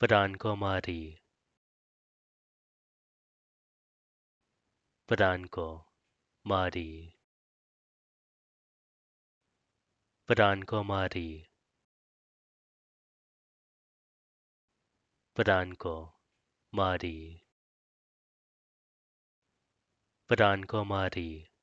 प्राण को मारी प्राण को मारी प्राण को मारी प्राण को मारी प्राण को मारी